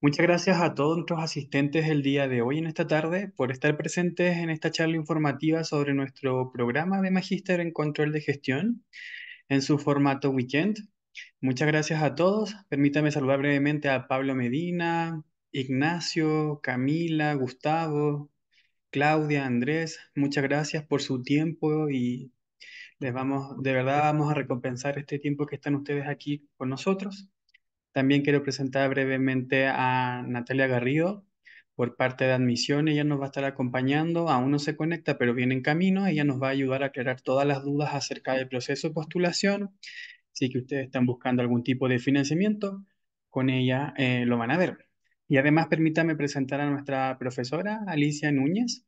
Muchas gracias a todos nuestros asistentes el día de hoy en esta tarde por estar presentes en esta charla informativa sobre nuestro programa de Magíster en Control de Gestión en su formato weekend. Muchas gracias a todos. Permítame saludar brevemente a Pablo Medina, Ignacio, Camila, Gustavo, Claudia, Andrés. Muchas gracias por su tiempo y les vamos, de verdad vamos a recompensar este tiempo que están ustedes aquí con nosotros. También quiero presentar brevemente a Natalia Garrido por parte de admisión. Ella nos va a estar acompañando, aún no se conecta, pero viene en camino. Ella nos va a ayudar a aclarar todas las dudas acerca del proceso de postulación. Si que ustedes están buscando algún tipo de financiamiento, con ella eh, lo van a ver. Y además permítame presentar a nuestra profesora Alicia Núñez.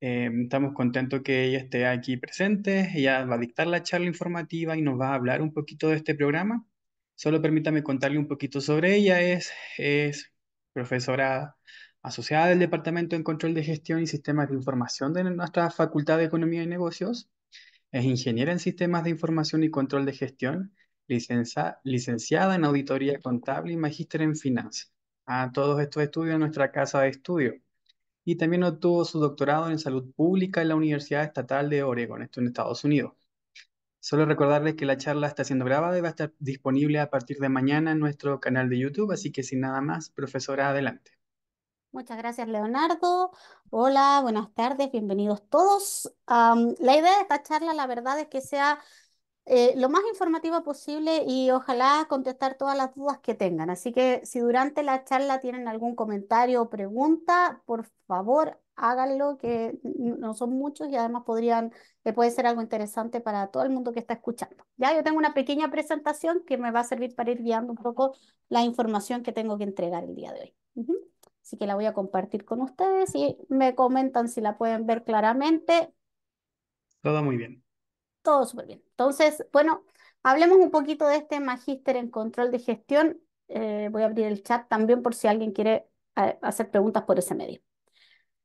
Em, estamos contentos que ella esté aquí presente. Ella va a dictar la charla informativa y nos va a hablar un poquito de este programa. Solo permítame contarle un poquito sobre ella. Es, es profesora asociada del Departamento en Control de Gestión y Sistemas de Información de nuestra Facultad de Economía y Negocios. Es ingeniera en Sistemas de Información y Control de Gestión, licenciada en Auditoría Contable y magíster en Finanzas. A todos estos estudios en nuestra casa de estudio. Y también obtuvo su doctorado en Salud Pública en la Universidad Estatal de Oregon, esto en Estados Unidos. Solo recordarles que la charla está siendo grabada y va a estar disponible a partir de mañana en nuestro canal de YouTube, así que sin nada más, profesora, adelante. Muchas gracias, Leonardo. Hola, buenas tardes, bienvenidos todos. la idea de esta charla, la verdad, es que sea eh, lo más informativa posible y ojalá contestar todas las dudas que tengan. Así que si durante la charla tienen algún comentario o pregunta, por favor háganlo, que no son muchos y además podrían, eh, puede ser algo interesante para todo el mundo que está escuchando. Ya yo tengo una pequeña presentación que me va a servir para ir guiando un poco la información que tengo que entregar el día de hoy. Así que la voy a compartir con ustedes y me comentan si la pueden ver claramente. Todo muy bien todo súper bien. Entonces, bueno, hablemos un poquito de este magíster en control de gestión. Eh, voy a abrir el chat también por si alguien quiere eh, hacer preguntas por ese medio.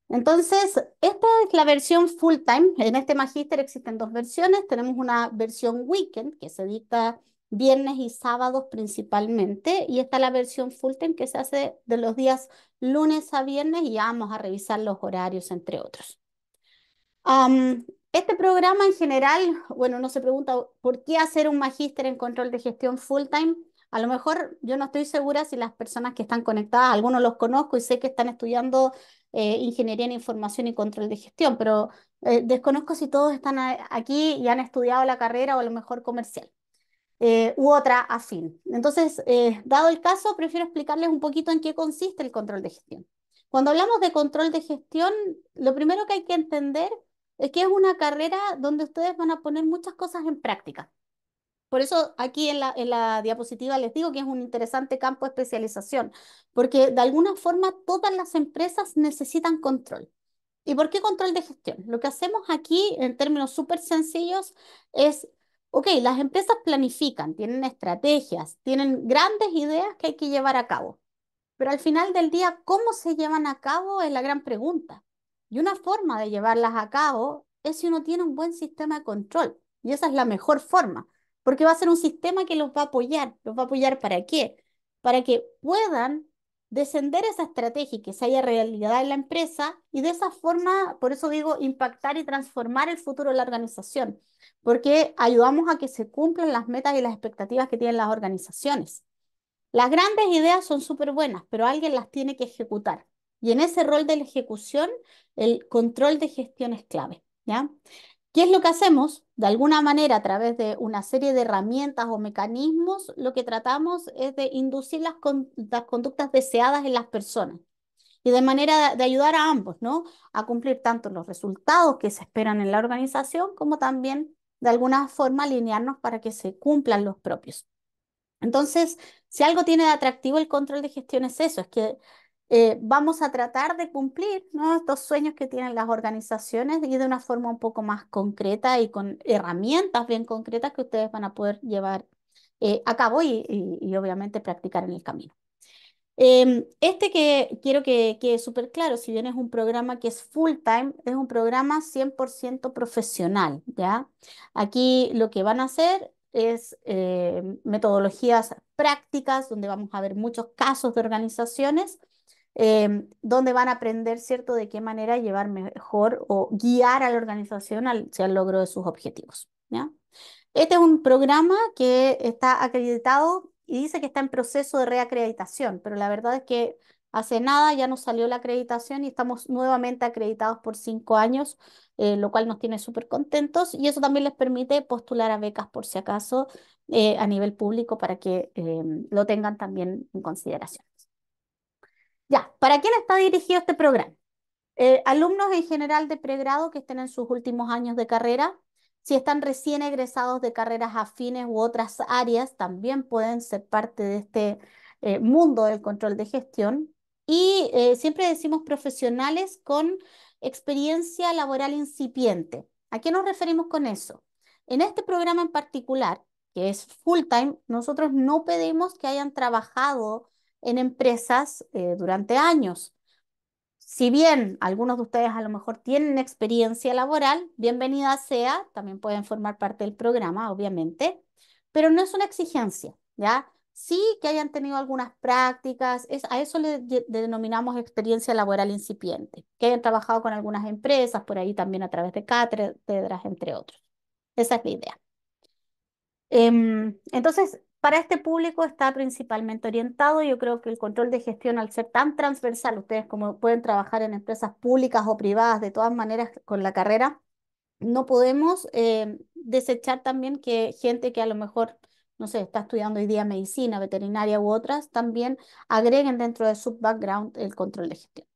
Entonces, esta es la versión full time. En este magíster existen dos versiones. Tenemos una versión weekend que se dicta viernes y sábados principalmente. Y está la versión full time que se hace de los días lunes a viernes y vamos a revisar los horarios, entre otros. Este programa en general, bueno, no se pregunta por qué hacer un magíster en control de gestión full time. A lo mejor yo no estoy segura si las personas que están conectadas, algunos los conozco y sé que están estudiando eh, ingeniería en información y control de gestión, pero eh, desconozco si todos están eh, aquí y han estudiado la carrera o a lo mejor comercial u otra afín. Entonces, dado el caso, prefiero explicarles un poquito en qué consiste el control de gestión. Cuando hablamos de control de gestión, lo primero que hay que entender es que es una carrera donde ustedes van a poner muchas cosas en práctica. Por eso aquí en la, en la, diapositiva les digo que es un interesante campo de especialización, porque de alguna forma todas las empresas necesitan control. ¿Y por qué control de gestión? Lo que hacemos aquí en términos súper sencillos es, ok, las empresas planifican, tienen estrategias, tienen grandes ideas que hay que llevar a cabo, pero al final del día, ¿cómo se llevan a cabo? Es la gran pregunta. Y una forma de llevarlas a cabo es si uno tiene un buen sistema de control. Y esa es la mejor forma, porque va a ser un sistema que los va a apoyar. ¿Los va a apoyar para qué? Para que puedan descender esa estrategia y que se haya realidad en la empresa y de esa forma, por eso digo, impactar y transformar el futuro de la organización, porque ayudamos a que se cumplan las metas y las expectativas que tienen las organizaciones. Las grandes ideas son súper buenas, pero alguien las tiene que ejecutar. Y en ese rol de la ejecución, el control de gestión es clave. ¿ya? ¿Qué es lo que hacemos? De alguna manera, a través de una serie de herramientas o mecanismos, lo que tratamos es de inducir las, las conductas deseadas en las personas y de manera de ayudar a ambos, ¿no? A cumplir tanto los resultados que se esperan en la organización como también de alguna forma alinearnos para que se cumplan los propios. Entonces, si algo tiene de atractivo el control de gestión es eso, es que eh, vamos a tratar de cumplir estos sueños que tienen las organizaciones y de una forma un poco más concreta y con herramientas bien concretas que ustedes van a poder llevar eh, a cabo y, obviamente practicar en el camino. Em, este que quiero que quede súper claro, si bien es un programa que es full time, es un programa 100% profesional, ¿ya? Aquí lo que van a hacer es eh, metodologías prácticas, donde vamos a ver muchos casos de organizaciones Em, donde van a aprender, ¿cierto?, de qué manera llevar mejor o guiar a la organización al el logro de sus objetivos. Este es un programa que está acreditado y dice que está en proceso de reacreditación, pero la verdad es que hace nada ya nos salió la acreditación y estamos nuevamente acreditados por cinco años, eh, lo cual nos tiene súper contentos y eso también les permite postular a becas por si acaso eh, a nivel público para que em, lo tengan también en consideración. Ya, ¿para quién está dirigido este programa? Eh, alumnos en general de pregrado que estén en sus últimos años de carrera, si están recién egresados de carreras afines u otras áreas, también pueden ser parte de este eh, mundo del control de gestión. Y eh, siempre decimos profesionales con experiencia laboral incipiente. ¿A qué nos referimos con eso? En este programa en particular, que es full time, nosotros no pedimos que hayan trabajado en empresas eh, durante años. Si bien algunos de ustedes a lo mejor tienen experiencia laboral, bienvenida sea, también pueden formar parte del programa, obviamente, pero no es una exigencia, ¿ya? Sí que hayan tenido algunas prácticas, a eso le denominamos experiencia laboral incipiente, que hayan trabajado con algunas empresas, por ahí también a través de cátedras, entre otros. Esa es la idea. Em, entonces, para este público está principalmente orientado. Yo creo que el control de gestión, al ser tan transversal, ustedes como pueden trabajar en empresas públicas o privadas, de todas maneras, con la carrera, no podemos em, desechar también que gente que a lo mejor, no sé, está estudiando hoy día medicina, veterinaria u otras, también agreguen dentro de su background el control de gestión.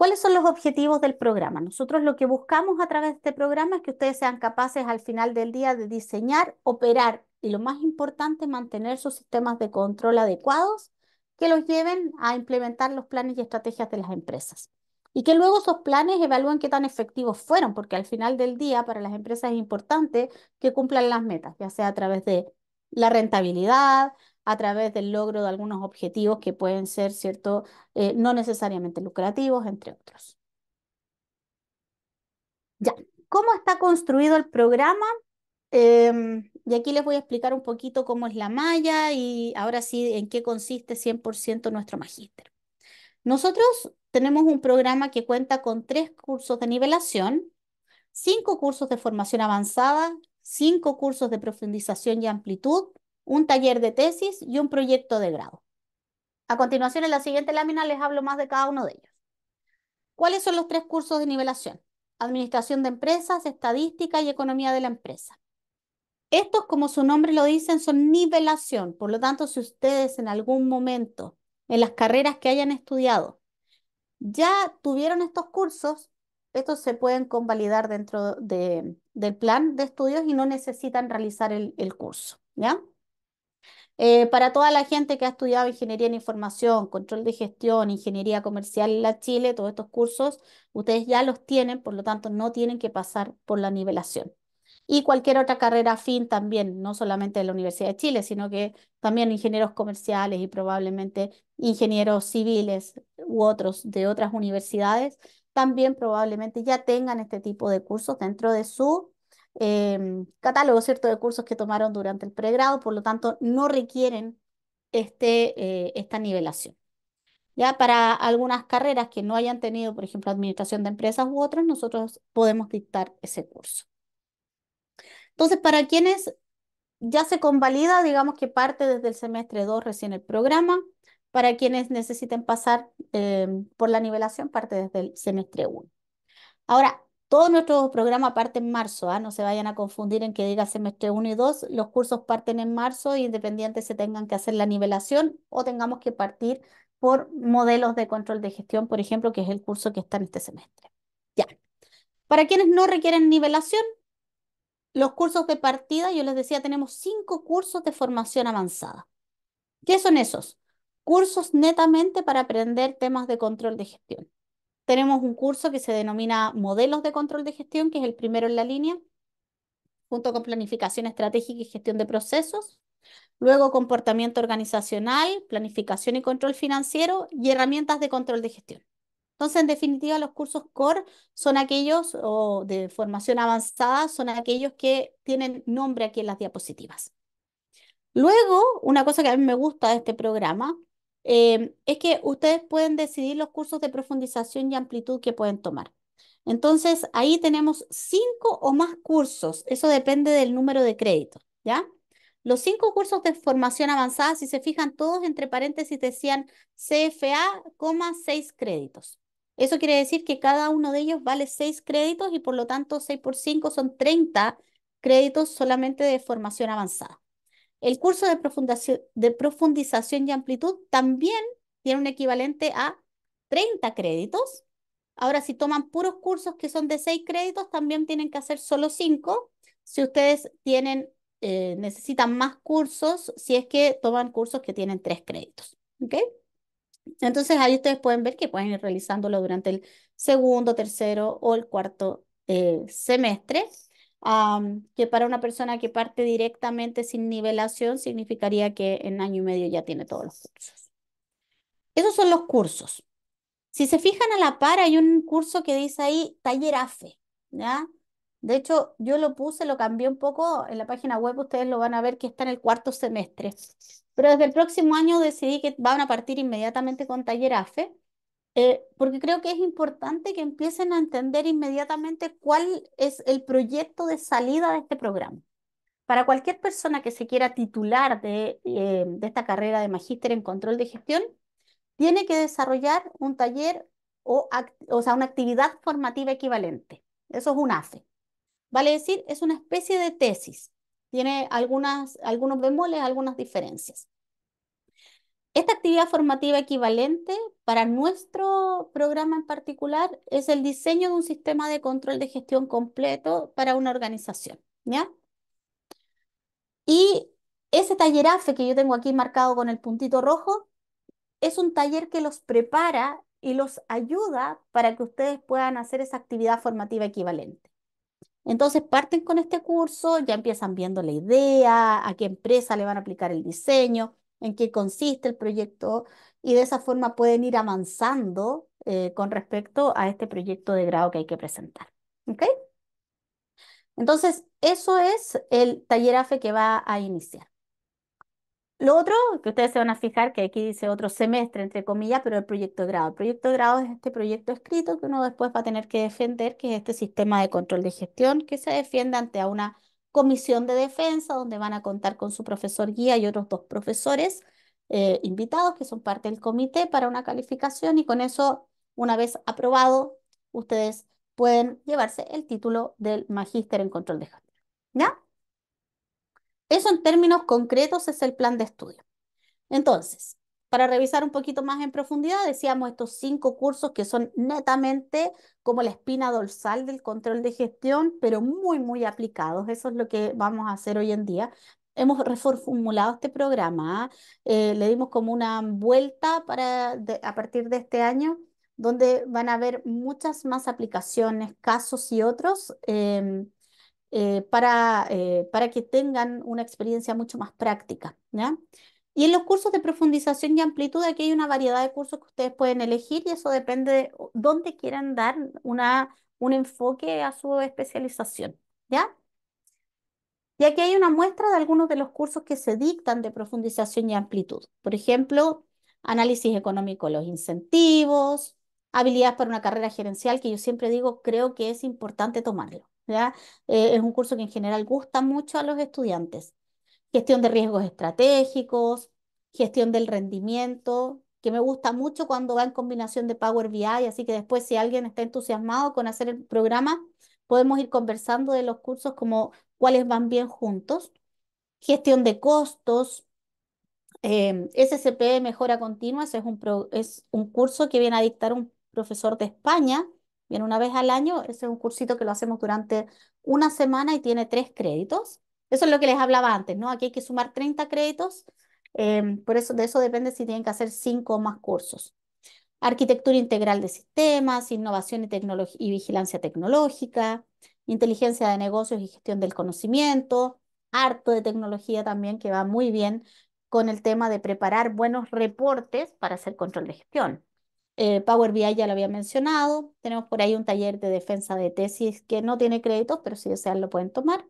¿Cuáles son los objetivos del programa? Nosotros lo que buscamos a través de este programa es que ustedes sean capaces al final del día de diseñar, operar y lo más importante, mantener sus sistemas de control adecuados que los lleven a implementar los planes y estrategias de las empresas. Y que luego esos planes evalúen qué tan efectivos fueron, porque al final del día para las empresas es importante que cumplan las metas, ya sea a través de la rentabilidad, a través del logro de algunos objetivos que pueden ser, ¿cierto?, eh, no necesariamente lucrativos, entre otros. Ya, ¿cómo está construido el programa? Em, y aquí les voy a explicar un poquito cómo es la malla y ahora sí en qué consiste 100% nuestro magíster. Nosotros tenemos un programa que cuenta con tres cursos de nivelación, cinco cursos de formación avanzada, cinco cursos de profundización y amplitud, un taller de tesis y un proyecto de grado. A continuación, en la siguiente lámina les hablo más de cada uno de ellos. ¿Cuáles son los tres cursos de nivelación? Administración de empresas, estadística y economía de la empresa. Estos, como su nombre lo dicen, son nivelación. Por lo tanto, si ustedes en algún momento, en las carreras que hayan estudiado, ya tuvieron estos cursos, estos se pueden convalidar dentro del plan de estudios y no necesitan realizar el, el curso. ¿ya? Eh, para toda la gente que ha estudiado ingeniería en información, control de gestión, ingeniería comercial en la Chile, todos estos cursos, ustedes ya los tienen, por lo tanto no tienen que pasar por la nivelación. Y cualquier otra carrera afín también, no solamente de la Universidad de Chile, sino que también ingenieros comerciales y probablemente ingenieros civiles u otros de otras universidades, también probablemente ya tengan este tipo de cursos dentro de su Em, catálogo, ¿cierto?, de cursos que tomaron durante el pregrado, por lo tanto, no requieren este, eh, esta nivelación. Ya para algunas carreras que no hayan tenido, por ejemplo, administración de empresas u otras, nosotros podemos dictar ese curso. Entonces, para quienes ya se convalida, digamos que parte desde el semestre 2 recién el programa, para quienes necesiten pasar em, por la nivelación, parte desde el semestre 1. Ahora, todo nuestro programa parte en marzo, ¿ah? no se vayan a confundir en que diga semestre 1 y 2, los cursos parten en marzo e independientemente se tengan que hacer la nivelación o tengamos que partir por modelos de control de gestión, por ejemplo, que es el curso que está en este semestre. Ya. Para quienes no requieren nivelación, los cursos de partida, yo les decía, tenemos cinco cursos de formación avanzada. ¿Qué son esos? Cursos netamente para aprender temas de control de gestión tenemos un curso que se denomina Modelos de Control de Gestión, que es el primero en la línea, junto con Planificación Estratégica y Gestión de Procesos. Luego, comportamiento organizacional, planificación y control financiero y herramientas de control de gestión. Entonces, en definitiva, los cursos core son aquellos, o de formación avanzada, son aquellos que tienen nombre aquí en las diapositivas. Luego, una cosa que a mí me gusta de este programa Em, es que ustedes pueden decidir los cursos de profundización y amplitud que pueden tomar. Entonces, ahí tenemos cinco o más cursos, eso depende del número de créditos, ¿ya? Los cinco cursos de formación avanzada, si se fijan todos entre paréntesis decían CFA, 6 créditos. Eso quiere decir que cada uno de ellos vale seis créditos y por lo tanto 6 por 5 son 30 créditos solamente de formación avanzada. El curso de profundización, de profundización y amplitud también tiene un equivalente a 30 créditos. Ahora, si toman puros cursos que son de 6 créditos, también tienen que hacer solo 5. Si ustedes tienen, eh, necesitan más cursos, si es que toman cursos que tienen 3 créditos. Entonces ahí ustedes pueden ver que pueden ir realizándolo durante el segundo, tercero o el cuarto eh, semestre que para una persona que parte directamente sin nivelación significaría que en año y medio ya tiene todos los cursos. Esos son los cursos. Si se fijan a la par, hay un curso que dice ahí taller AFE, ¿ya? De hecho, yo lo puse, lo cambié un poco en la página web, ustedes lo van a ver que está en el cuarto semestre. Pero desde el próximo año decidí que van a partir inmediatamente con taller AFE eh, porque creo que es importante que empiecen a entender inmediatamente cuál es el proyecto de salida de este programa. Para cualquier persona que se quiera titular de, eh, de esta carrera de magíster en control de gestión, tiene que desarrollar un taller o, o sea, una actividad formativa equivalente. Eso es un AFE. Vale decir, es una especie de tesis. Tiene algunas, algunos bemoles, algunas diferencias. Esta actividad formativa equivalente para nuestro programa en particular es el diseño de un sistema de control de gestión completo para una organización, ¿ya? Y ese taller AFE que yo tengo aquí marcado con el puntito rojo es un taller que los prepara y los ayuda para que ustedes puedan hacer esa actividad formativa equivalente. Entonces parten con este curso, ya empiezan viendo la idea, a qué empresa le van a aplicar el diseño, en qué consiste el proyecto y de esa forma pueden ir avanzando eh, con respecto a este proyecto de grado que hay que presentar. ¿Ok? Entonces, eso es el taller AFE que va a iniciar. Lo otro, que ustedes se van a fijar que aquí dice otro semestre, entre comillas, pero el proyecto de grado. El proyecto de grado es este proyecto escrito que uno después va a tener que defender, que es este sistema de control de gestión que se defiende ante a una comisión de defensa, donde van a contar con su profesor guía y otros dos profesores eh, invitados que son parte del comité para una calificación y con eso, una vez aprobado, ustedes pueden llevarse el título del magíster en control de género. ¿Ya? Eso en términos concretos es el plan de estudio. Entonces, para revisar un poquito más en profundidad, decíamos estos cinco cursos que son netamente como la espina dorsal del control de gestión, pero muy, muy aplicados. Eso es lo que vamos a hacer hoy en día. Hemos reformulado este programa, eh, le dimos como una vuelta para a partir de este año, donde van a haber muchas más aplicaciones, casos y otros. Em, eh, para, eh, para que tengan una experiencia mucho más práctica. Y en los cursos de profundización y amplitud, aquí hay una variedad de cursos que ustedes pueden elegir y eso depende de dónde quieran dar una, un enfoque a su especialización. ¿Ya? Y aquí hay una muestra de algunos de los cursos que se dictan de profundización y amplitud. Por ejemplo, análisis económico los incentivos, habilidades para una carrera gerencial, que yo siempre digo, creo que es importante tomarlo. ¿ya? Eh, es un curso que en general gusta mucho a los estudiantes gestión de riesgos estratégicos, gestión del rendimiento, que me gusta mucho cuando va en combinación de Power BI, así que después si alguien está entusiasmado con hacer el programa, podemos ir conversando de los cursos como cuáles van bien juntos, gestión de costos, em, SCP Mejora Continua, ese es un, es un curso que viene a dictar un profesor de España, viene una vez al año, ese es un cursito que lo hacemos durante una semana y tiene tres créditos. Eso es lo que les hablaba antes, ¿no? Aquí hay que sumar 30 créditos, em, por eso de eso depende si tienen que hacer 5 o más cursos. Arquitectura integral de sistemas, innovación y, y vigilancia tecnológica, inteligencia de negocios y gestión del conocimiento, harto de tecnología también que va muy bien con el tema de preparar buenos reportes para hacer control de gestión. Eh, Power BI ya lo había mencionado. Tenemos por ahí un taller de defensa de tesis que no tiene créditos, pero si desean lo pueden tomar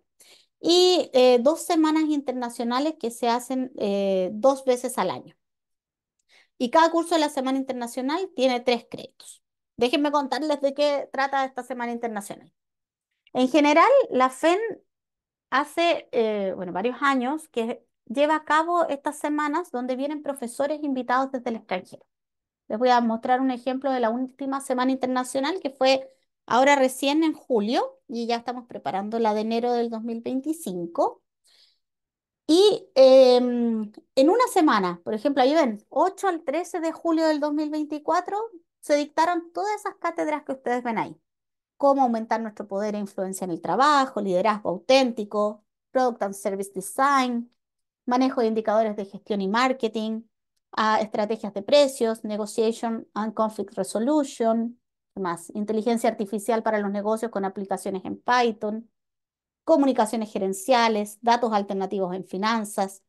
y eh, dos semanas internacionales que se hacen eh, dos veces al año. Y cada curso de la Semana Internacional tiene tres créditos. Déjenme contarles de qué trata esta Semana Internacional. En general, la FEN hace, eh, bueno, varios años que lleva a cabo estas semanas donde vienen profesores invitados desde el extranjero. Les voy a mostrar un ejemplo de la última Semana Internacional que fue ahora recién en julio, y ya estamos preparando la de enero del 2025. Y em, en una semana, por ejemplo, ahí ven, 8 al 13 de julio del 2024, se dictaron todas esas cátedras que ustedes ven ahí. Cómo aumentar nuestro poder e influencia en el trabajo, liderazgo auténtico, Product and Service Design, manejo de indicadores de gestión y marketing, ah, estrategias de precios, negotiation and conflict resolution, más? Inteligencia artificial para los negocios con aplicaciones en Python, comunicaciones gerenciales, datos alternativos en finanzas,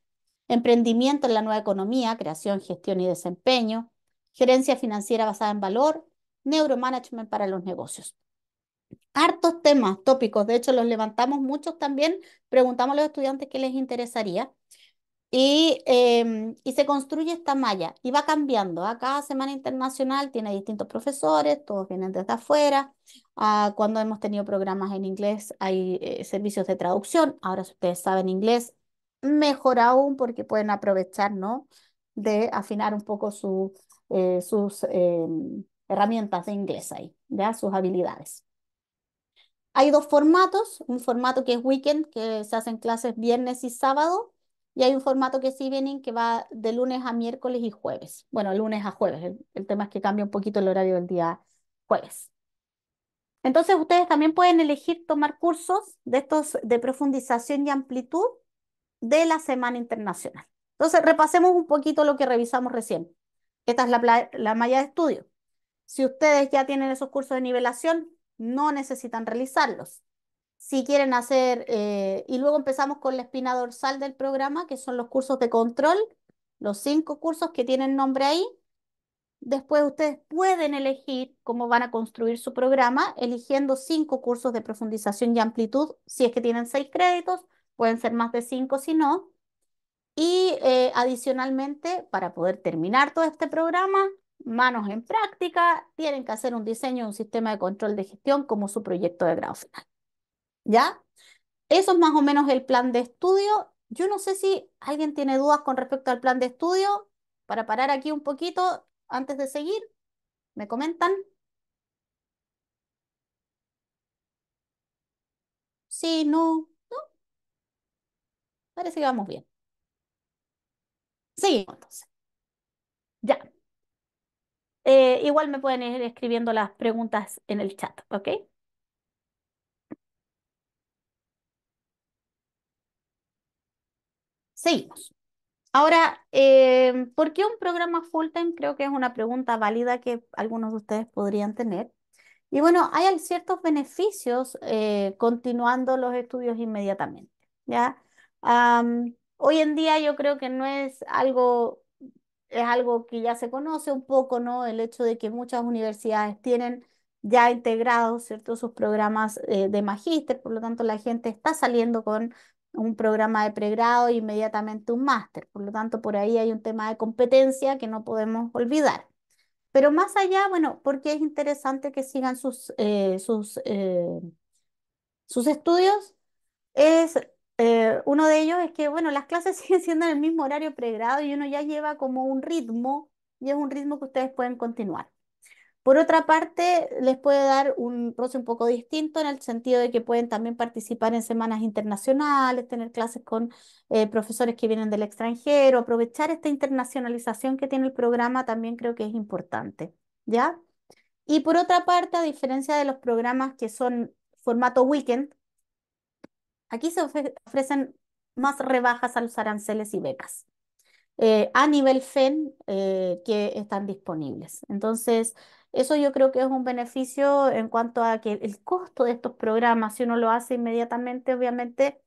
emprendimiento en la nueva economía, creación, gestión y desempeño, gerencia financiera basada en valor, neuromanagement para los negocios. Hartos temas, tópicos, de hecho los levantamos muchos también, preguntamos a los estudiantes qué les interesaría Em, y, se construye esta malla y va cambiando. A ¿ah? cada semana internacional tiene distintos profesores, todos vienen desde afuera. Ah, cuando hemos tenido programas en inglés hay eh, servicios de traducción. Ahora si ustedes saben inglés, mejor aún porque pueden aprovechar ¿no? de afinar un poco su, eh, sus em, herramientas de inglés ahí, sus habilidades. Hay dos formatos, un formato que es weekend, que se hacen clases viernes y sábado y hay un formato que sí vienen que va de lunes a miércoles y jueves. Bueno, lunes a jueves. El, tema es que cambia un poquito el horario del día jueves. Entonces ustedes también pueden elegir tomar cursos de estos de profundización y amplitud de la Semana Internacional. Entonces repasemos un poquito lo que revisamos recién. Esta es la, la malla de estudio. Si ustedes ya tienen esos cursos de nivelación, no necesitan realizarlos si quieren hacer, eh, y luego empezamos con la espina dorsal del programa, que son los cursos de control, los cinco cursos que tienen nombre ahí. Después ustedes pueden elegir cómo van a construir su programa, eligiendo cinco cursos de profundización y amplitud. Si es que tienen seis créditos, pueden ser más de cinco si no. Y eh, adicionalmente, para poder terminar todo este programa, manos en práctica, tienen que hacer un diseño, un sistema de control de gestión como su proyecto de grado final. ¿ya? Eso es más o menos el plan de estudio. Yo no sé si alguien tiene dudas con respecto al plan de estudio. Para parar aquí un poquito antes de seguir, ¿me comentan? Sí, no, no. Parece que vamos bien. Seguimos entonces. Ya. Eh, igual me pueden ir escribiendo las preguntas en el chat, ¿ok? Seguimos. Ahora, eh, ¿por qué un programa full time? Creo que es una pregunta válida que algunos de ustedes podrían tener. Y bueno, hay ciertos beneficios eh, continuando los estudios inmediatamente. ¿ya? hoy en día yo creo que no es algo, es algo que ya se conoce un poco, ¿no? El hecho de que muchas universidades tienen ya integrados, ¿cierto? Sus programas eh, de magíster, por lo tanto la gente está saliendo con un programa de pregrado e inmediatamente un máster. Por lo tanto, por ahí hay un tema de competencia que no podemos olvidar. Pero más allá, bueno, porque es interesante que sigan sus, eh, sus, eh, sus estudios, es eh, uno de ellos es que, bueno, las clases siguen siendo en el mismo horario pregrado y uno ya lleva como un ritmo y es un ritmo que ustedes pueden continuar. Por otra parte, les puede dar un roce un poco distinto en el sentido de que pueden también participar en semanas internacionales, tener clases con eh, profesores que vienen del extranjero, aprovechar esta internacionalización que tiene el programa también creo que es importante, ¿ya? Y por otra parte, a diferencia de los programas que son formato weekend, aquí se ofrecen más rebajas a los aranceles y becas. Eh, a nivel FEN eh, que están disponibles. Entonces, eso yo creo que es un beneficio en cuanto a que el costo de estos programas, si uno lo hace inmediatamente, obviamente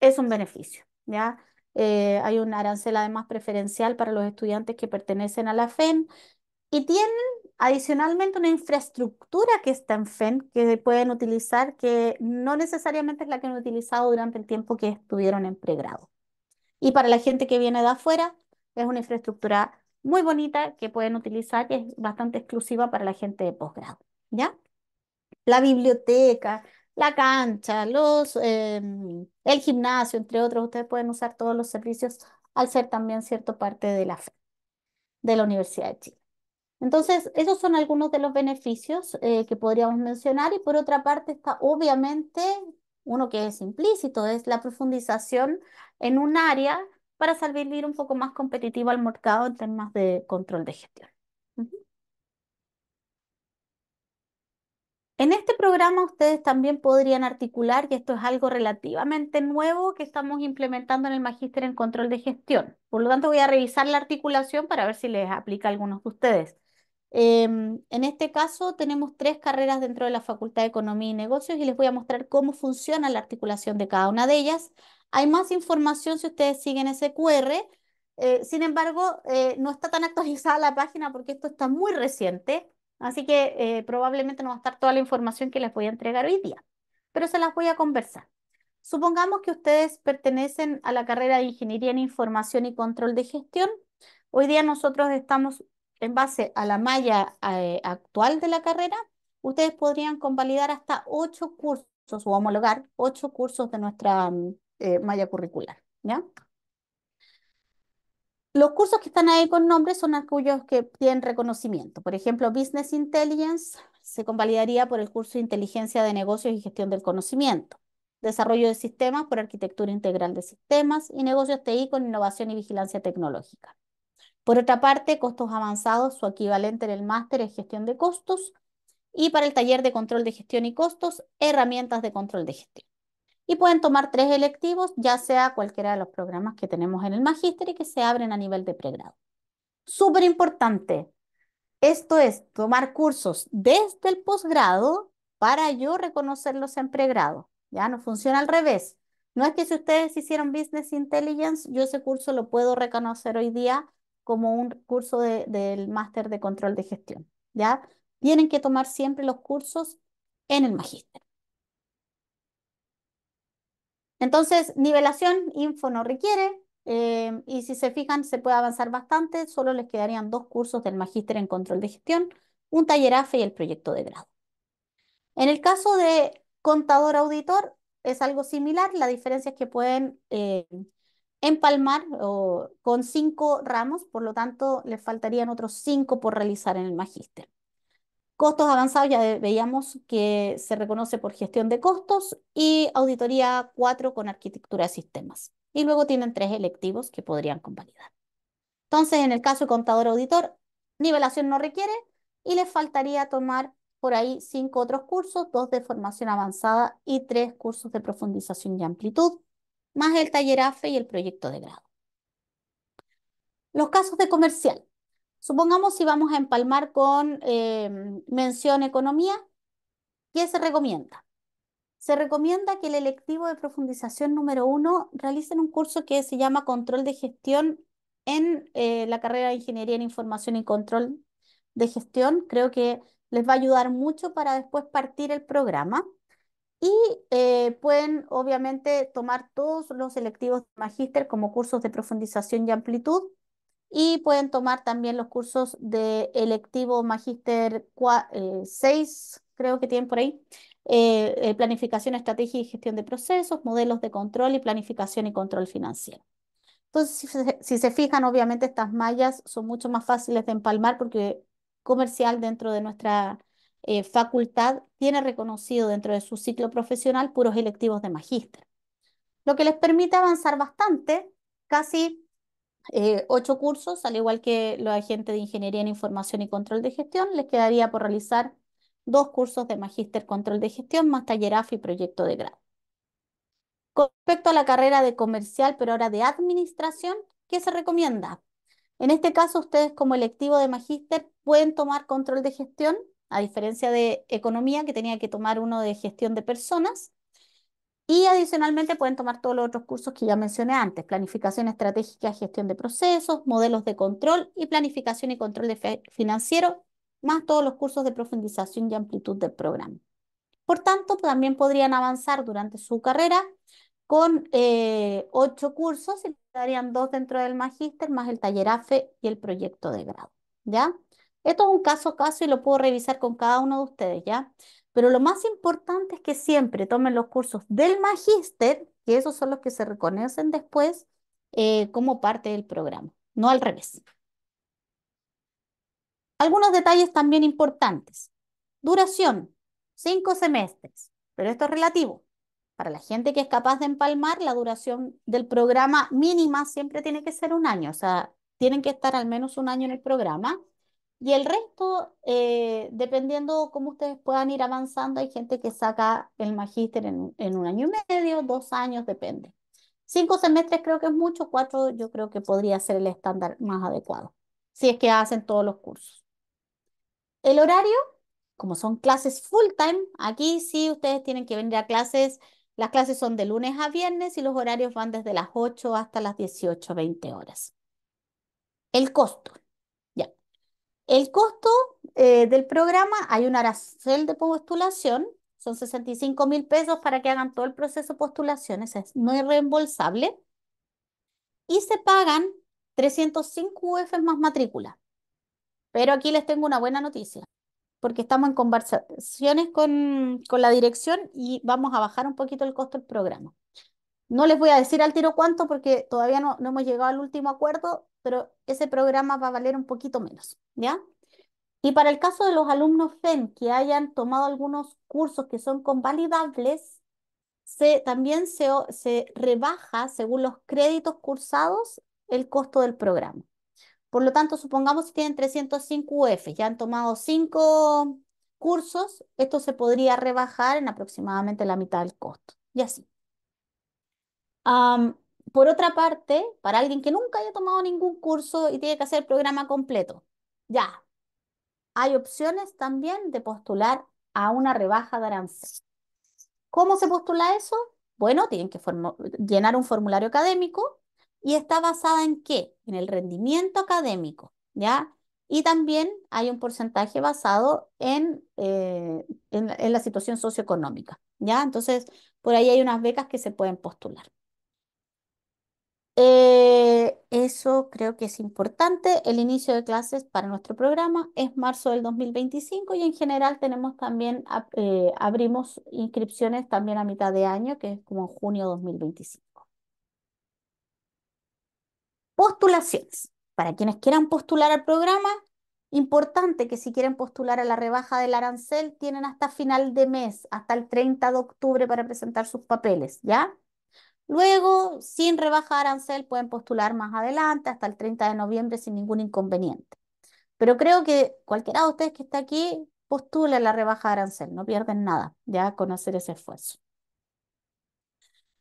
es un beneficio, ¿ya? Eh, hay un arancel además preferencial para los estudiantes que pertenecen a la FEN y tienen adicionalmente una infraestructura que está en FEN que pueden utilizar que no necesariamente es la que han utilizado durante el tiempo que estuvieron en pregrado. Y para la gente que viene de afuera, es una infraestructura muy bonita que pueden utilizar y es bastante exclusiva para la gente de posgrado. ¿Ya? La biblioteca, la cancha, los, em, el gimnasio, entre otros. Ustedes pueden usar todos los servicios al ser también cierto parte de la, de la Universidad de Chile. Entonces, esos son algunos de los beneficios eh, que podríamos mencionar y por otra parte está obviamente uno que es implícito es la profundización en un área para salir un poco más competitivo al mercado en temas de control de gestión. En este programa ustedes también podrían articular, que esto es algo relativamente nuevo que estamos implementando en el Magíster en Control de Gestión. Por lo tanto, voy a revisar la articulación para ver si les aplica a algunos de ustedes. Em, en este caso tenemos tres carreras dentro de la Facultad de Economía y Negocios y les voy a mostrar cómo funciona la articulación de cada una de ellas. Hay más información si ustedes siguen ese QR. Eh, sin embargo, eh, no está tan actualizada la página porque esto está muy reciente, así que eh, probablemente no va a estar toda la información que les voy a entregar hoy día, pero se las voy a conversar. Supongamos que ustedes pertenecen a la carrera de Ingeniería en Información y Control de Gestión. Hoy día nosotros estamos en base a la malla eh, actual de la carrera, ustedes podrían convalidar hasta ocho cursos o homologar ocho cursos de nuestra mm, eh, malla curricular. Los cursos que están ahí con nombre son aquellos que tienen reconocimiento. Por ejemplo, Business Intelligence se convalidaría por el curso de Inteligencia de Negocios y Gestión del Conocimiento. Desarrollo de Sistemas por Arquitectura Integral de Sistemas y Negocios TI con Innovación y Vigilancia Tecnológica. Por otra parte, costos avanzados, su equivalente en el máster es gestión de costos. Y para el taller de control de gestión y costos, herramientas de control de gestión. Y pueden tomar tres electivos, ya sea cualquiera de los programas que tenemos en el magíster y que se abren a nivel de pregrado. Súper importante. Esto es tomar cursos desde el posgrado para yo reconocerlos en pregrado. Ya no funciona al revés. No es que si ustedes hicieron Business Intelligence, yo ese curso lo puedo reconocer hoy día como un curso del máster de control de gestión. ¿ya? Tienen que tomar siempre los cursos en el magíster. Entonces, nivelación, info no requiere, eh, y si se fijan, se puede avanzar bastante, solo les quedarían dos cursos del magíster en control de gestión, un taller AFE y el proyecto de grado. En el caso de contador-auditor, es algo similar, la diferencia es que pueden eh, empalmar o, con cinco ramos, por lo tanto, le faltarían otros cinco por realizar en el magíster. Costos avanzados ya veíamos que se reconoce por gestión de costos y auditoría cuatro con arquitectura de sistemas. Y luego tienen tres electivos que podrían convalidar. Entonces, en el caso de contador auditor, nivelación no requiere y les faltaría tomar por ahí cinco otros cursos, dos de formación avanzada y tres cursos de profundización y amplitud más el taller AFE y el proyecto de grado. Los casos de comercial. Supongamos si vamos a empalmar con em, mención economía, ¿qué se recomienda? Se recomienda que el electivo de profundización número uno realicen un curso que se llama Control de Gestión en eh, la carrera de Ingeniería en Información y Control de Gestión. Creo que les va a ayudar mucho para después partir el programa. Y eh, pueden, obviamente, tomar todos los electivos de magíster como cursos de profundización y amplitud. Y pueden tomar también los cursos de electivo magíster 6, eh, creo que tienen por ahí, eh, planificación, estrategia y gestión de procesos, modelos de control y planificación y control financiero. Entonces, si si se fijan, obviamente estas mallas son mucho más fáciles de empalmar porque comercial dentro de nuestra eh, facultad tiene reconocido dentro de su ciclo profesional puros electivos de magíster, lo que les permite avanzar bastante, casi eh, ocho cursos, al igual que los agentes de Ingeniería en Información y Control de Gestión, les quedaría por realizar dos cursos de magíster control de gestión más taller y proyecto de grado. Con respecto a la carrera de comercial, pero ahora de administración, ¿qué se recomienda? En este caso, ustedes como electivo de magíster pueden tomar control de gestión a diferencia de economía, que tenía que tomar uno de gestión de personas. Y adicionalmente pueden tomar todos los otros cursos que ya mencioné antes, planificación estratégica, gestión de procesos, modelos de control y planificación y control financiero, más todos los cursos de profundización y amplitud del programa. Por tanto, también podrían avanzar durante su carrera con eh, ocho cursos y darían dos dentro del magíster, más el taller AFE y el proyecto de grado. ¿Ya? Esto es un caso a caso y lo puedo revisar con cada uno de ustedes, ¿ya? Pero lo más importante es que siempre tomen los cursos del magíster, que esos son los que se reconocen después eh, como parte del programa, no al revés. Algunos detalles también importantes. Duración, cinco semestres, pero esto es relativo. Para la gente que es capaz de empalmar, la duración del programa mínima siempre tiene que ser un año, o sea, tienen que estar al menos un año en el programa y el resto, eh, dependiendo cómo ustedes puedan ir avanzando, hay gente que saca el magíster en, en, un año y medio, dos años, depende. Cinco semestres creo que es mucho, cuatro yo creo que podría ser el estándar más adecuado, si es que hacen todos los cursos. El horario, como son clases full time, aquí sí ustedes tienen que venir a clases, las clases son de lunes a viernes y los horarios van desde las 8 hasta las 18, 20 horas. El costo. El costo eh, del programa, hay un arancel de postulación, son 65 mil pesos para que hagan todo el proceso de postulación, es no reembolsable, y se pagan 305 UF más matrícula. Pero aquí les tengo una buena noticia, porque estamos en conversaciones con, la dirección y vamos a bajar un poquito el costo del programa. No les voy a decir al tiro cuánto porque todavía no, no hemos llegado al último acuerdo, pero ese programa va a valer un poquito menos, ¿ya? Y para el caso de los alumnos fen que hayan tomado algunos cursos que son convalidables, se, también se, rebaja, según los créditos cursados, el costo del programa. Por lo tanto, supongamos que tienen 305 UF, e ya han tomado cinco cursos, esto se podría rebajar en aproximadamente la mitad del costo, y así por otra parte, para alguien que nunca haya tomado ningún curso y tiene que hacer el programa completo, ya, hay opciones también de postular a una rebaja de arancel. ¿Cómo se postula eso? Bueno, tienen que llenar un formulario académico y está basada en qué? En el rendimiento académico, ¿ya? Y también hay un porcentaje basado en, eh, en, en la situación socioeconómica, ¿ya? Entonces, por ahí hay unas becas que se pueden postular. Eh, eso creo que es importante. El inicio de clases para nuestro programa es marzo del 2025 y en general tenemos también, eh, abrimos inscripciones también a mitad de año, que es como junio 2025. Postulaciones. Para quienes quieran postular al programa, importante que si quieren postular a la rebaja del arancel, tienen hasta final de mes, hasta el 30 de octubre para presentar sus papeles, ¿ya? Luego, sin rebaja de arancel, pueden postular más adelante, hasta el 30 de noviembre, sin ningún inconveniente. Pero creo que cualquiera de ustedes que está aquí postule la rebaja de arancel, no pierden nada ya conocer ese esfuerzo.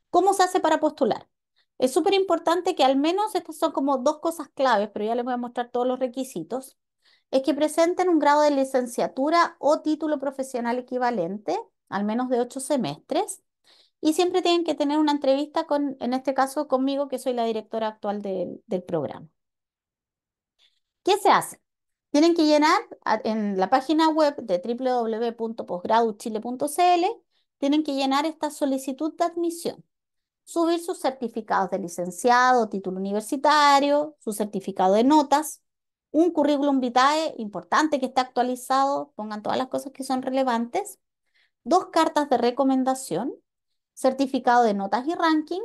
¿Cómo se hace para postular? Es súper importante que al menos estas son como dos cosas claves, pero ya les voy a mostrar todos los requisitos. Es que presenten un grado de licenciatura o título profesional equivalente, al menos de ocho semestres, y siempre tienen que tener una entrevista con, en este caso, conmigo, que soy la directora actual del, programa. ¿Qué se hace? Tienen que llenar en la página web de www.posgraduchile.cl, tienen que llenar esta solicitud de admisión, subir sus certificados de licenciado, título universitario, su certificado de notas, un currículum vitae importante que esté actualizado, pongan todas las cosas que son relevantes, dos cartas de recomendación certificado de notas y ranking.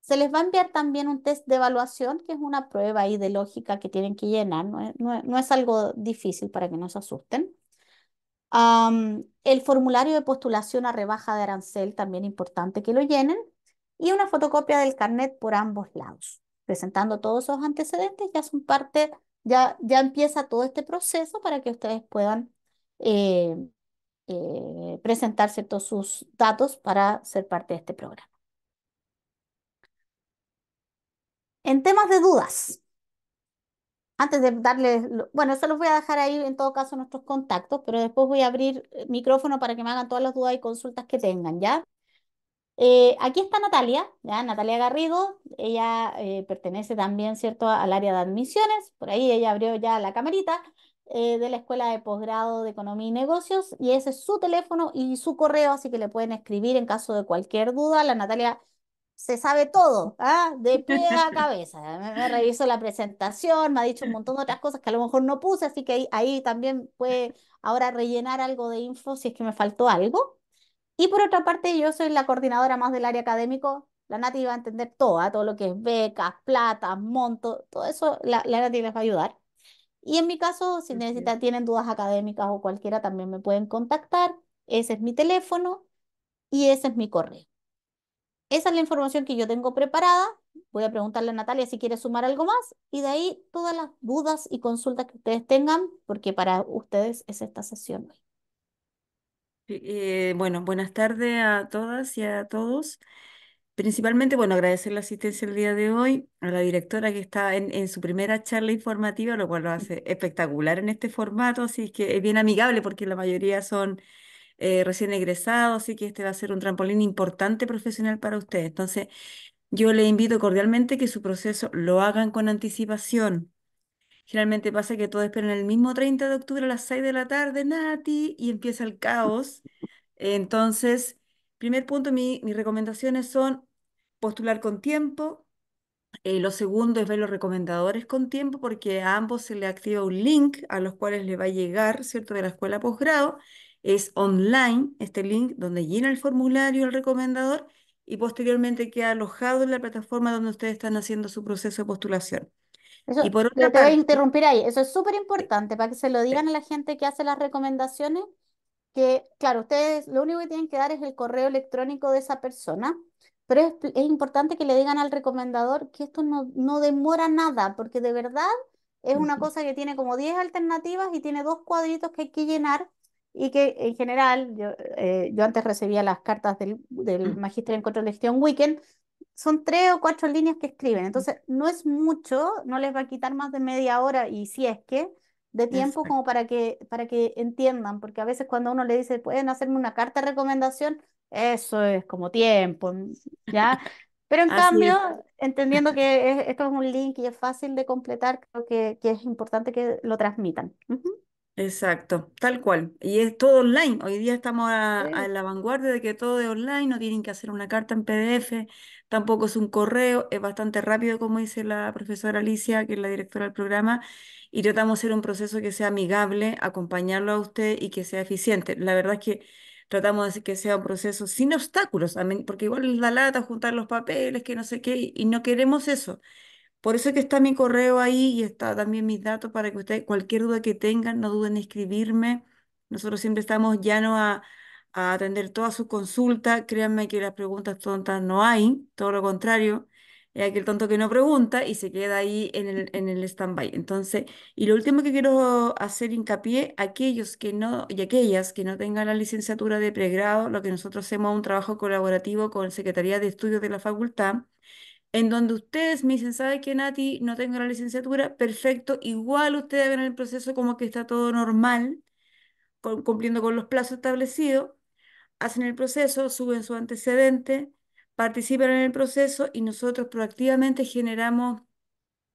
Se les va a enviar también un test de evaluación, que es una prueba ahí de lógica que tienen que llenar. No es, algo difícil para que no se asusten. el formulario de postulación a rebaja de arancel, también importante que lo llenen. Y una fotocopia del carnet por ambos lados. Presentando todos esos antecedentes, ya son parte, ya, ya empieza todo este proceso para que ustedes puedan eh, eh, presentar ciertos sus datos para ser parte de este programa. En temas de dudas, antes de darles, bueno, eso los voy a dejar ahí en todo caso nuestros contactos, pero después voy a abrir micrófono para que me hagan todas las dudas y consultas que tengan, ¿ya? Eh, aquí está Natalia, ¿ya? Natalia Garrido, ella eh, pertenece también, ¿cierto?, al área de admisiones, por ahí ella abrió ya la camerita, eh, de la Escuela de Posgrado de Economía y Negocios y ese es su teléfono y su correo, así que le pueden escribir en caso de cualquier duda. La Natalia se sabe todo, ¿ah? de pie a cabeza. Me, revisó la presentación, me ha dicho un montón de otras cosas que a lo mejor no puse, así que ahí, ahí también puede ahora rellenar algo de info si es que me faltó algo. Y por otra parte, yo soy la coordinadora más del área académico. La Natalia va a entender todo, ¿ah? todo lo que es becas, plata, monto todo eso la, la Nati les va a ayudar. Y en mi caso, si necesitan, tienen dudas académicas o cualquiera, también me pueden contactar. Ese es mi teléfono y ese es mi correo. Esa es la información que yo tengo preparada. Voy a preguntarle a Natalia si quiere sumar algo más y de ahí todas las dudas y consultas que ustedes tengan, porque para ustedes es esta sesión hoy. Eh, bueno, buenas tardes a todas y a todos. Principalmente, bueno, agradecer la asistencia el día de hoy a la directora que está en, su primera charla informativa, lo cual lo mm. hace espectacular en este formato, así que es bien amigable porque la mayoría son eh, recién egresados, así que este va a ser un trampolín importante profesional para ustedes. Entonces, yo le invito cordialmente que su proceso lo hagan con anticipación. Generalmente pasa que todos esperan el mismo 30 de octubre a las 6 de la tarde, Nati, y empieza el caos. Entonces, primer punto, mis recomendaciones son postular con tiempo. Eh, lo segundo es ver los recomendadores con tiempo porque a ambos se le activa un link a los cuales le va a llegar, ¿cierto?, de la escuela posgrado. Es online este link donde llena el formulario el recomendador y posteriormente queda alojado en la plataforma donde ustedes están haciendo su proceso de postulación. y por otra te voy a interrumpir ahí, eso es súper importante para que se lo digan a la gente que hace las recomendaciones, que claro, ustedes lo único que tienen que dar es el correo electrónico de esa persona pero es, importante que le digan al recomendador que esto no, no demora nada, porque de verdad es una cosa que tiene como 10 alternativas y tiene dos cuadritos que hay que llenar y que en general, yo, eh, yo antes recibía las cartas del, del mm. en Control de Gestión Weekend, son tres o cuatro líneas que escriben, mm. entonces no es mucho, no les va a quitar más de media hora y si es que, de tiempo como para que, para que entiendan, porque a veces cuando uno le dice, pueden hacerme una carta de recomendación, eso es como tiempo, ¿ya? Pero en cambio, entendiendo que esto es un link y es fácil de completar, creo que, que es importante que lo transmitan. Exacto, tal cual. Y es todo online. Hoy día estamos a, a, la vanguardia de que todo es online, no tienen que hacer una carta en PDF, tampoco es un correo, es bastante rápido, como dice la profesora Alicia, que es la directora del programa, y tratamos de hacer un proceso que sea amigable, acompañarlo a usted y que sea eficiente. La verdad es que tratamos de que sea un proceso sin obstáculos, porque igual es la lata, juntar los papeles, que no sé qué, y no queremos eso. Por eso que está mi correo ahí y está también mis datos para que ustedes, cualquier duda que tengan, no duden en escribirme. Nosotros siempre estamos llanos a, a atender todas sus consultas, Créanme que las preguntas tontas no hay, todo lo contrario es aquel tonto que no pregunta y se queda ahí en el, stand-by. Entonces, y lo último que quiero hacer hincapié, aquellos que no, y aquellas que no tengan la licenciatura de pregrado, lo que nosotros hacemos es un trabajo colaborativo con Secretaría de Estudios de la Facultad, en donde ustedes me dicen, ¿sabe que Nati? No tengo la licenciatura, perfecto, igual ustedes ven el proceso como que está todo normal, cumpliendo con los plazos establecidos, hacen el proceso, suben su antecedente, participan en el proceso y nosotros proactivamente generamos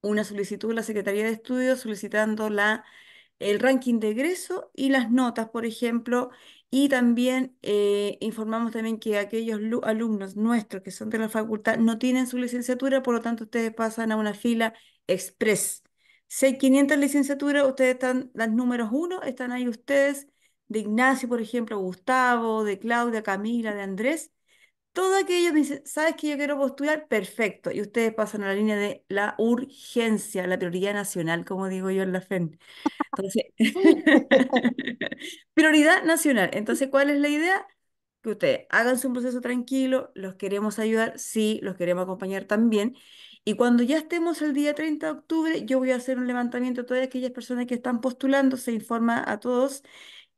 una solicitud a la Secretaría de Estudios solicitando la, el ranking de egreso y las notas, por ejemplo, y también eh, informamos también que aquellos alumnos nuestros que son de la facultad no tienen su licenciatura, por lo tanto ustedes pasan a una fila express. 6500 licenciaturas, ustedes están, las números uno, están ahí ustedes, de Ignacio, por ejemplo, Gustavo, de Claudia, Camila, de Andrés, todo aquello me dice, ¿sabes que yo quiero postular? Perfecto. Y ustedes pasan a la línea de la urgencia, la prioridad nacional, como digo yo en la FEN. Entonces, prioridad nacional. Entonces, ¿cuál es la idea? Que ustedes háganse un proceso tranquilo, los queremos ayudar, sí, los queremos acompañar también. Y cuando ya estemos el día 30 de octubre, yo voy a hacer un levantamiento a todas aquellas personas que están postulando, se informa a todos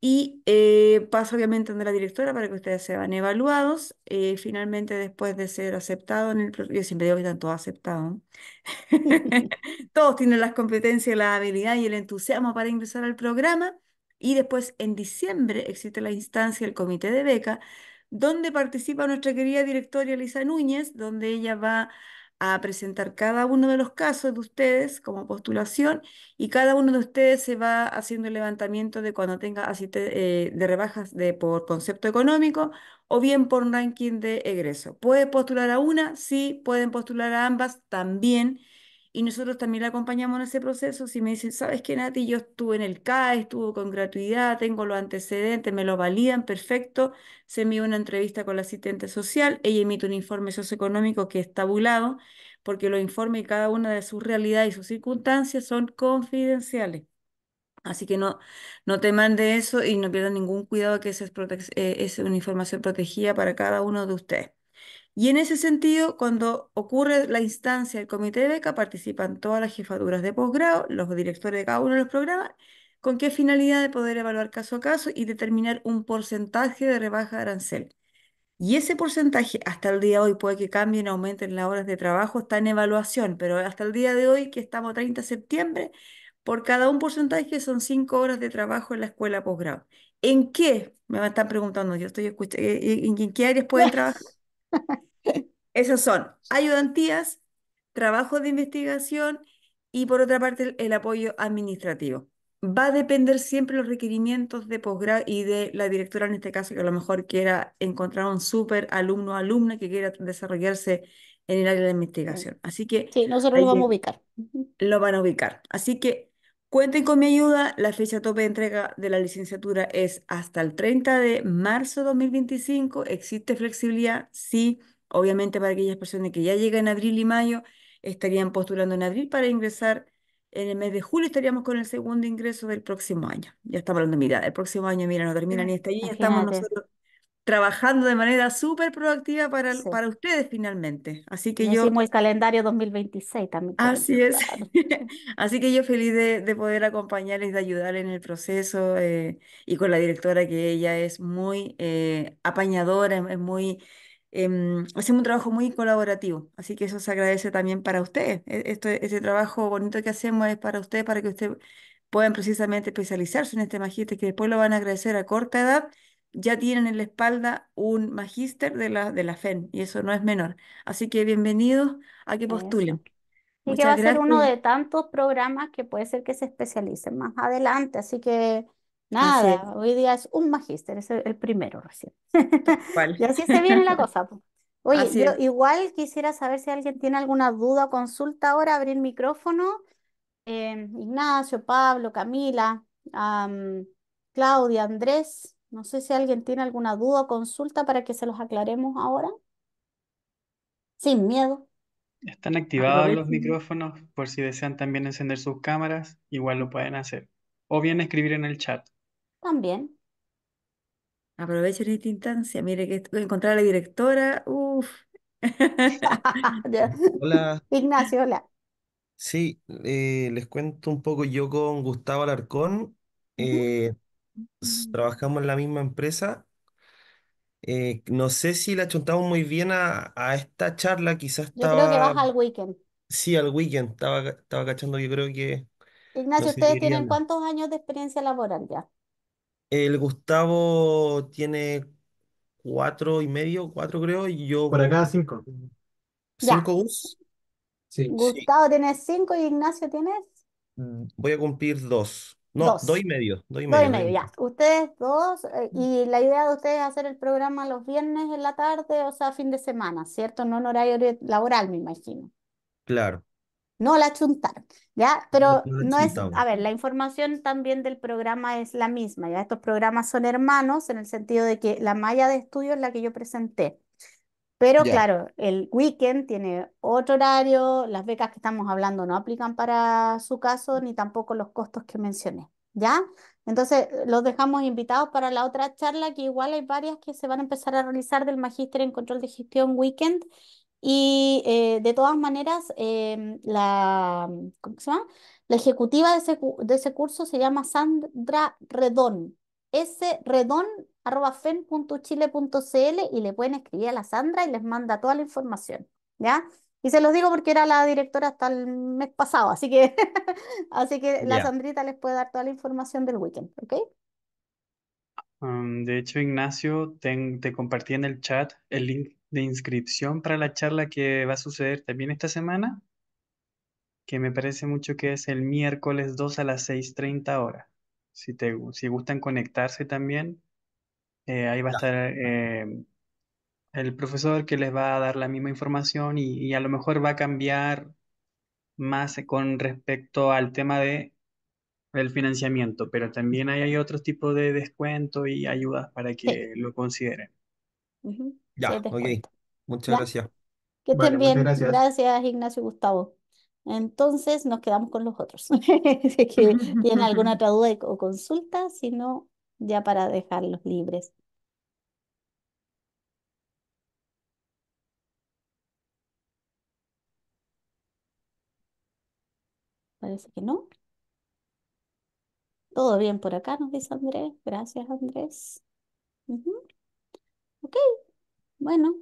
y eh, paso obviamente ante la directora para que ustedes sean evaluados. Eh, finalmente, después de ser aceptado en el yo siempre digo que están todos aceptados. todos tienen las competencias, la habilidad y el entusiasmo para ingresar al programa. Y después, en diciembre, existe la instancia, del comité de beca, donde participa nuestra querida directora Elisa Núñez, donde ella va a presentar cada uno de los casos de ustedes como postulación y cada uno de ustedes se va haciendo el levantamiento de cuando tenga eh, de rebajas de, por concepto económico o bien por ranking de egreso. ¿Puede postular a una? Sí, pueden postular a ambas también y nosotros también la acompañamos en ese proceso. Si me dicen, ¿sabes qué, Nati? Yo estuve en el CAE, estuve con gratuidad, tengo los antecedentes, me lo validan, perfecto. Se envía una entrevista con la asistente social, ella emite un informe socioeconómico que es tabulado, porque los informes y cada una de sus realidades y sus circunstancias son confidenciales. Así que no, no te mande eso y no pierdas ningún cuidado que esa es, eh, es una información protegida para cada uno de ustedes. Y en ese sentido, cuando ocurre la instancia del comité de beca, participan todas las jefaturas de posgrado, los directores de cada uno de los programas, con qué finalidad de poder evaluar caso a caso y determinar un porcentaje de rebaja de arancel. Y ese porcentaje, hasta el día de hoy, puede que cambien, aumenten las horas de trabajo, está en evaluación, pero hasta el día de hoy, que estamos 30 de septiembre, por cada un porcentaje son 5 horas de trabajo en la escuela posgrado. ¿En qué? Me están preguntando, yo estoy escuchando, eh, eh, ¿en, qué áreas pueden trabajar? Esas son ayudantías, trabajo de investigación y por otra parte el, apoyo administrativo. Va a depender siempre los requerimientos de posgrado y de la directora en este caso, que a lo mejor quiera encontrar un súper alumno o alumna que quiera desarrollarse en el área de investigación. Así que... Sí, nosotros lo vamos a ubicar. Lo van a ubicar. Así que cuenten con mi ayuda. La fecha tope de entrega de la licenciatura es hasta el 30 de marzo de 2025. ¿Existe flexibilidad? Sí obviamente para aquellas personas que ya llegan en abril y mayo, estarían postulando en abril para ingresar. En el mes de julio estaríamos con el segundo ingreso del próximo año. Ya estamos hablando, mira, el próximo año, mira, no termina ni este año, estamos nosotros trabajando de manera súper proactiva para, para ustedes finalmente. Así que yo... Hicimos el calendario 2026 también. Así es. Así que yo feliz de, poder acompañarles, de ayudar en el proceso eh, y con la directora que ella es muy eh, apañadora, es muy Em, hacemos un trabajo muy colaborativo, así que eso se agradece también para ustedes. E, este trabajo bonito que hacemos es para ustedes, para que ustedes puedan precisamente especializarse en este magíster, que después lo van a agradecer a corta edad. Ya tienen en la espalda un magíster de la, de la FEN y eso no es menor. Así que bienvenidos a que postulen. Y que va a ser uno de tantos programas que puede ser que se especialicen más adelante, así que Nada, hoy día es un magíster, es el, primero recién. Y así se viene la cosa. Oye, igual quisiera saber si alguien tiene alguna duda o consulta ahora, abrir micrófono. Em, Ignacio, Pablo, Camila, Claudia, Andrés, no sé si alguien tiene alguna duda o consulta para que se los aclaremos ahora. Sin miedo. Están activados los micrófonos por si desean también encender sus cámaras, igual lo pueden hacer. O bien escribir en el chat. También. Aprovechen esta instancia. Mire que encontrar a la directora. Uf. Hola. Ignacio, hola. Sí, eh, les cuento un poco. Yo con Gustavo Alarcón eh, mm. trabajamos en la misma empresa. Eh, no sé si la chuntamos muy bien a, esta charla. Quizás Yo creo que vas al weekend. Sí, al weekend. Estaba, estaba cachando. Yo creo que. Ignacio, ¿ustedes tienen cuántos años de experiencia laboral ya? El Gustavo tiene cuatro y medio, cuatro creo, y yo Por acá cinco. cinco bus? Gustavo tiene cinco y Ignacio tienes mm. Voy a cumplir dos. No, Dos. y medio, dos y medio, y Ya. Ustedes dos, eh, mm. y la idea de ustedes es hacer el programa los viernes en la tarde, o sea, fin de semana, ¿cierto? No en horario laboral, me imagino. Claro. No la chuntar, ¿ya? Pero no es, a ver, la información también del programa es la misma, ¿ya? Estos programas son hermanos en el sentido de que la malla de estudio es la que yo presenté. Pero claro, el weekend tiene otro horario, las becas que estamos hablando no aplican para su caso, ni tampoco los costos que mencioné, ¿ya? Entonces, los dejamos invitados para la otra charla, que igual hay varias que se van a empezar a realizar del Magíster en Control de Gestión Weekend, y eh, de todas maneras, em, la, mm, ¿cómo se llama? la ejecutiva de ese, de ese curso se llama Sandra Redón, sredón.fen.chile.cl y le pueden escribir a la Sandra y les manda toda la información, ¿ya? Y se los digo porque era la directora hasta el mes pasado, así que, así que la Sandrita les puede dar toda la información del weekend, ¿ok? Um, de hecho, Ignacio, te compartí en el chat el link de inscripción para la charla que va a suceder también esta semana, que me parece mucho que es el miércoles 2 a las 6.30 horas. Si, te, si gustan conectarse también, eh, ahí va a estar eh, el profesor que les va a dar la misma información y, a lo mejor va a cambiar más con respecto al tema de el financiamiento, pero también hay, hay otro tipo de descuento y ayudas para que lo consideren. Ya, ok. Muchas gracias. que bien. gracias. Ignacio y Gustavo. Entonces nos quedamos con los otros. Si es que tienen alguna otra duda o consulta, si no, ya para dejarlos libres. Parece que no. Todo bien por acá, nos dice Andrés. Gracias, Andrés. Ok. Bueno,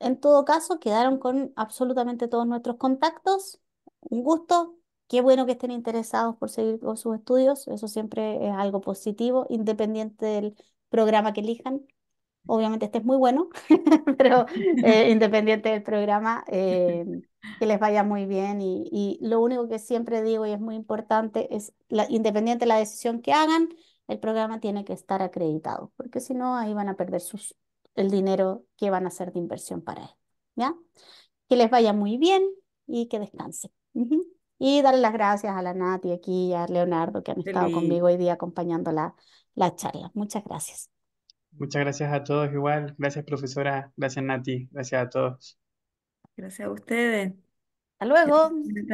en todo caso, quedaron con absolutamente todos nuestros contactos. Un gusto. Qué bueno que estén interesados por seguir con sus estudios. Eso siempre es algo positivo, independiente del programa que elijan. Obviamente este es muy bueno, pero eh, independiente del programa, eh, que les vaya muy bien. Y, lo único que siempre digo y es muy importante es, la, independiente de la decisión que hagan, el programa tiene que estar acreditado, porque si no, ahí van a perder sus el dinero que van a hacer de inversión para él. ¿ya? Que les vaya muy bien y que descanse Y darle las gracias a la Nati aquí y a Leonardo que han estado conmigo hoy día acompañando la, la charla. Muchas gracias. Muchas gracias a todos igual. Gracias profesora, gracias Nati, gracias a todos. Gracias a ustedes. Hasta luego.